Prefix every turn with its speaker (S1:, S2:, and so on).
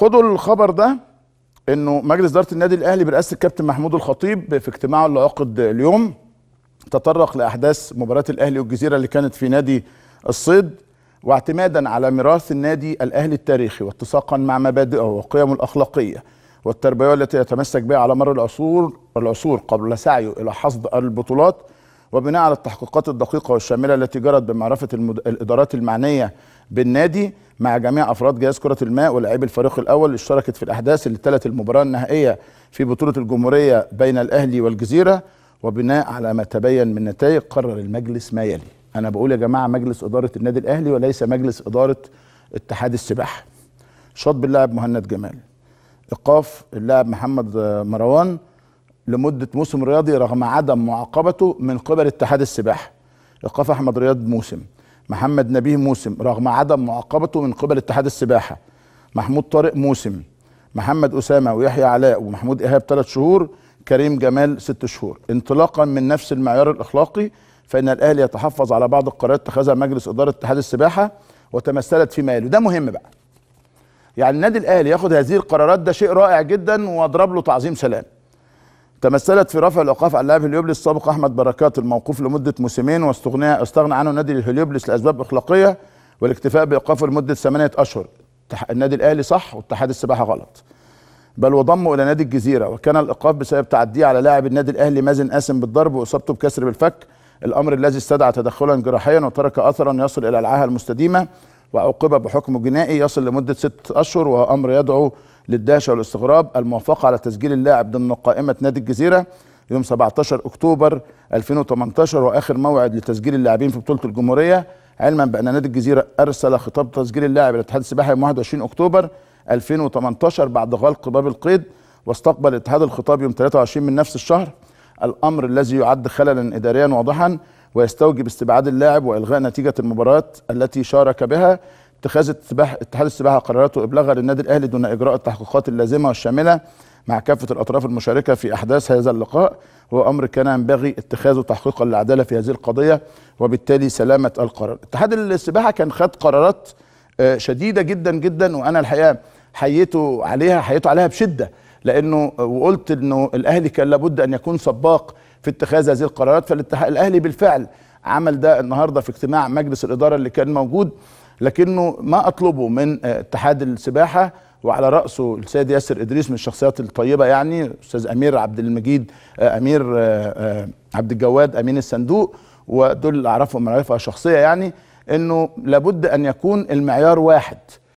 S1: خدوا الخبر ده انه مجلس اداره النادي الاهلي برئاسه الكابتن محمود الخطيب في اجتماعه اللي عقد اليوم تطرق لاحداث مباراه الاهلي والجزيره اللي كانت في نادي الصيد واعتمادا على ميراث النادي الاهلي التاريخي واتساقا مع مبادئه وقيمه الاخلاقيه والتربويه التي يتمسك بها على مر العصور العصور قبل سعيه الى حصد البطولات وبناء على التحقيقات الدقيقه والشامله التي جرت بمعرفه الادارات المعنيه بالنادي مع جميع افراد جهاز كره الماء ولاعبي الفريق الاول اللي اشتركت في الاحداث اللي تلت المباراه النهائيه في بطوله الجمهوريه بين الاهلي والجزيره وبناء على ما تبين من نتائج قرر المجلس ما يلي انا بقول يا جماعه مجلس اداره النادي الاهلي وليس مجلس اداره اتحاد السباحه شطب اللاعب مهند جمال ايقاف اللاعب محمد مروان لمده موسم رياضي رغم عدم معاقبته من قبل اتحاد السباحه ايقاف احمد رياض موسم محمد نبيه موسم رغم عدم معاقبته من قبل اتحاد السباحه محمود طارق موسم محمد اسامه ويحيى علاء ومحمود ايهاب ثلاث شهور كريم جمال ست شهور انطلاقا من نفس المعيار الاخلاقي فان الاهلي يتحفظ على بعض القرارات اتخذها مجلس اداره اتحاد السباحه وتمثلت فيما ماله ده مهم بقى يعني النادي الاهلي ياخد هذه القرارات ده شيء رائع جدا واضرب له تعظيم سلام تمثلت في رفع الاوقاف على لاعب هليوبلس السابق احمد بركات الموقوف لمده موسمين واستغنى استغنى عنه نادي الهليوبلس لاسباب اخلاقيه والاكتفاء بايقافه لمده ثمانيه اشهر النادي الاهلي صح واتحاد السباحه غلط بل وضمه الى نادي الجزيره وكان الايقاف بسبب تعديه على لاعب النادي الاهلي مازن قاسم بالضرب واصابته بكسر بالفك الامر الذي استدعى تدخلا جراحيا وترك اثرا يصل الى العاهه المستديمه وعوقب بحكم جنائي يصل لمده ست اشهر وامر يدعو للدهشه والاستغراب الموافقه على تسجيل اللاعب ضمن قائمه نادي الجزيره يوم 17 اكتوبر 2018 واخر موعد لتسجيل اللاعبين في بطوله الجمهوريه علما بان نادي الجزيره ارسل خطاب تسجيل اللاعب الى الاتحاد السباحه يوم 21 اكتوبر 2018 بعد غلق باب القيد واستقبل الاتحاد الخطاب يوم 23 من نفس الشهر الامر الذي يعد خللا اداريا واضحا ويستوجب استبعاد اللاعب والغاء نتيجه المباريات التي شارك بها اتخاذ اتحاد السباحه قراراته وابلاغها للنادي الاهلي دون اجراء التحقيقات اللازمه والشامله مع كافه الاطراف المشاركه في احداث هذا اللقاء هو امر كان ينبغي اتخاذه تحقيقا للعداله في هذه القضيه وبالتالي سلامه القرار. اتحاد السباحه كان خد قرارات آه، شديده جدا جدا وانا الحقيقه حييته عليها حييته عليها بشده لانه آه، وقلت انه الاهلي كان لابد ان يكون سباق في اتخاذ هذه القرارات فالاهلي بالفعل عمل ده النهارده في اجتماع مجلس الاداره اللي كان موجود لكنه ما اطلبه من آه، اتحاد السباحه وعلى راسه السيد ياسر ادريس من الشخصيات الطيبه يعني الاستاذ امير عبد المجيد آه، امير آه، عبد الجواد امين الصندوق ودول اللي اعرفهم معرفه شخصيه يعني انه لابد ان يكون المعيار واحد